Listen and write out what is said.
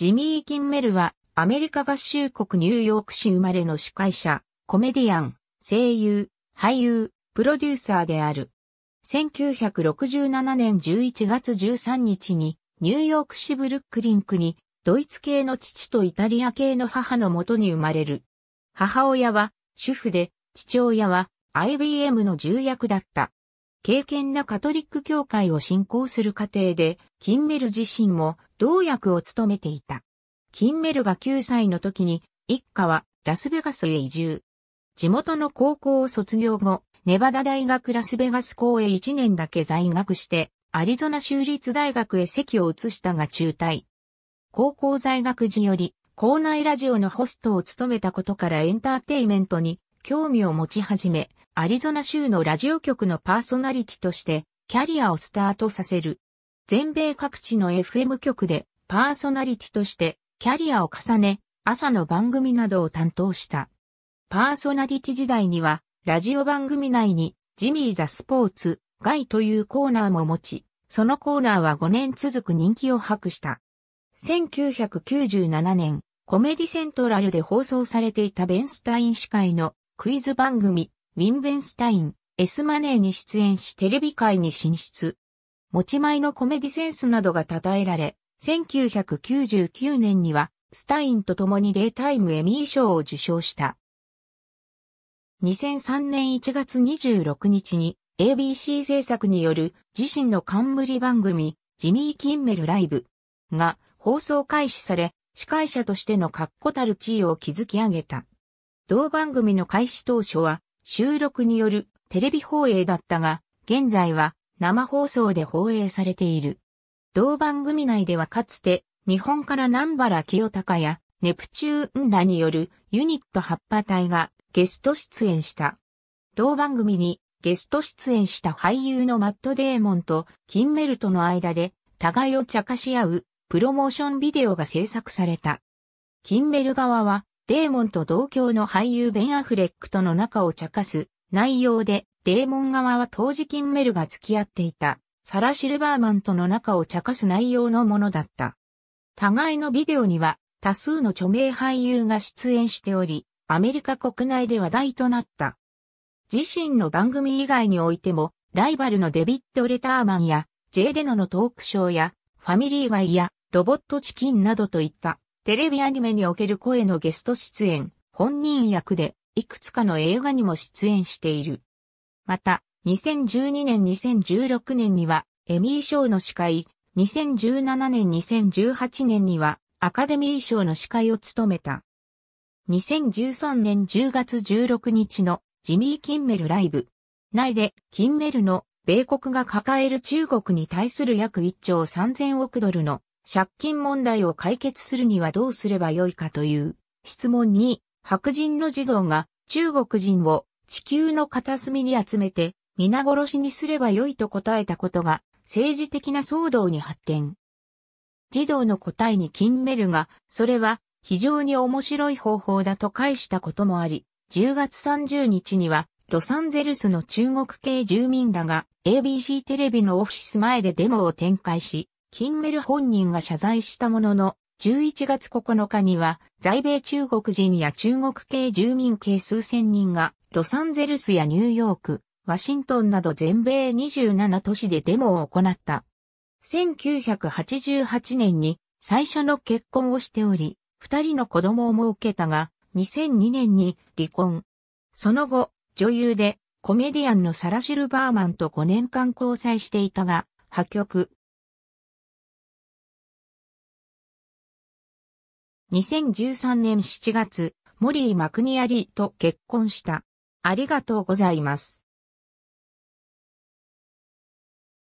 ジミー・キンメルは、アメリカ合衆国ニューヨーク市生まれの司会者、コメディアン、声優、俳優、プロデューサーである。1967年11月13日に、ニューヨーク市ブルックリンクに、ドイツ系の父とイタリア系の母のもとに生まれる。母親は主婦で、父親は IBM の重役だった。敬虔なカトリック教会を信仰する過程で、キンメル自身も同役を務めていた。キンメルが9歳の時に、一家はラスベガスへ移住。地元の高校を卒業後、ネバダ大学ラスベガス校へ1年だけ在学して、アリゾナ州立大学へ席を移したが中退。高校在学時より、校内ラジオのホストを務めたことからエンターテイメントに興味を持ち始め、アリゾナ州のラジオ局のパーソナリティとしてキャリアをスタートさせる。全米各地の FM 局でパーソナリティとしてキャリアを重ね、朝の番組などを担当した。パーソナリティ時代には、ラジオ番組内に、ジミー・ザ・スポーツ、ガイというコーナーも持ち、そのコーナーは5年続く人気を博した。1997年、コメディセントラルで放送されていたベンスタイン司会のクイズ番組、ウィン・ベンスタイン、エス・マネーに出演しテレビ界に進出。持ち前のコメディセンスなどが称えられ、1999年には、スタインと共にデイタイムエミー賞を受賞した。2003年1月26日に ABC 制作による自身の冠番組ジミー・キンメルライブが放送開始され司会者としての確固たる地位を築き上げた。同番組の開始当初は収録によるテレビ放映だったが現在は生放送で放映されている。同番組内ではかつて、日本から南原清隆や、ネプチューンらによるユニット葉っぱ隊がゲスト出演した。同番組にゲスト出演した俳優のマット・デーモンとキンメルとの間で互いを茶化し合うプロモーションビデオが制作された。キンメル側はデーモンと同郷の俳優ベン・アフレックとの仲を茶化す内容で、デーモン側は当時キンメルが付き合っていた、サラ・シルバーマンとの仲を茶化す内容のものだった。互いのビデオには、多数の著名俳優が出演しており、アメリカ国内で話題となった。自身の番組以外においても、ライバルのデビッド・レターマンや、ジェイ・レノのトークショーや、ファミリーガイや、ロボットチキンなどといった、テレビアニメにおける声のゲスト出演、本人役で、いくつかの映画にも出演している。また、2012年2016年にはエミー賞の司会、2017年2018年にはアカデミー賞の司会を務めた。2013年10月16日のジミー・キンメルライブ内でキンメルの米国が抱える中国に対する約1兆3000億ドルの借金問題を解決するにはどうすればよいかという質問に白人の児童が中国人を地球の片隅に集めて皆殺しにすればよいと答えたことが政治的な騒動に発展。児童の答えに金メルが、それは非常に面白い方法だと返したこともあり、10月30日にはロサンゼルスの中国系住民らが ABC テレビのオフィス前でデモを展開し、金メル本人が謝罪したものの、11月9日には、在米中国人や中国系住民系数千人が、ロサンゼルスやニューヨーク、ワシントンなど全米27都市でデモを行った。1988年に最初の結婚をしており、二人の子供を設けたが、2002年に離婚。その後、女優でコメディアンのサラ・シルバーマンと5年間交際していたが、破局。2013年7月、モリー・マクニアリーと結婚した。ありがとうございます。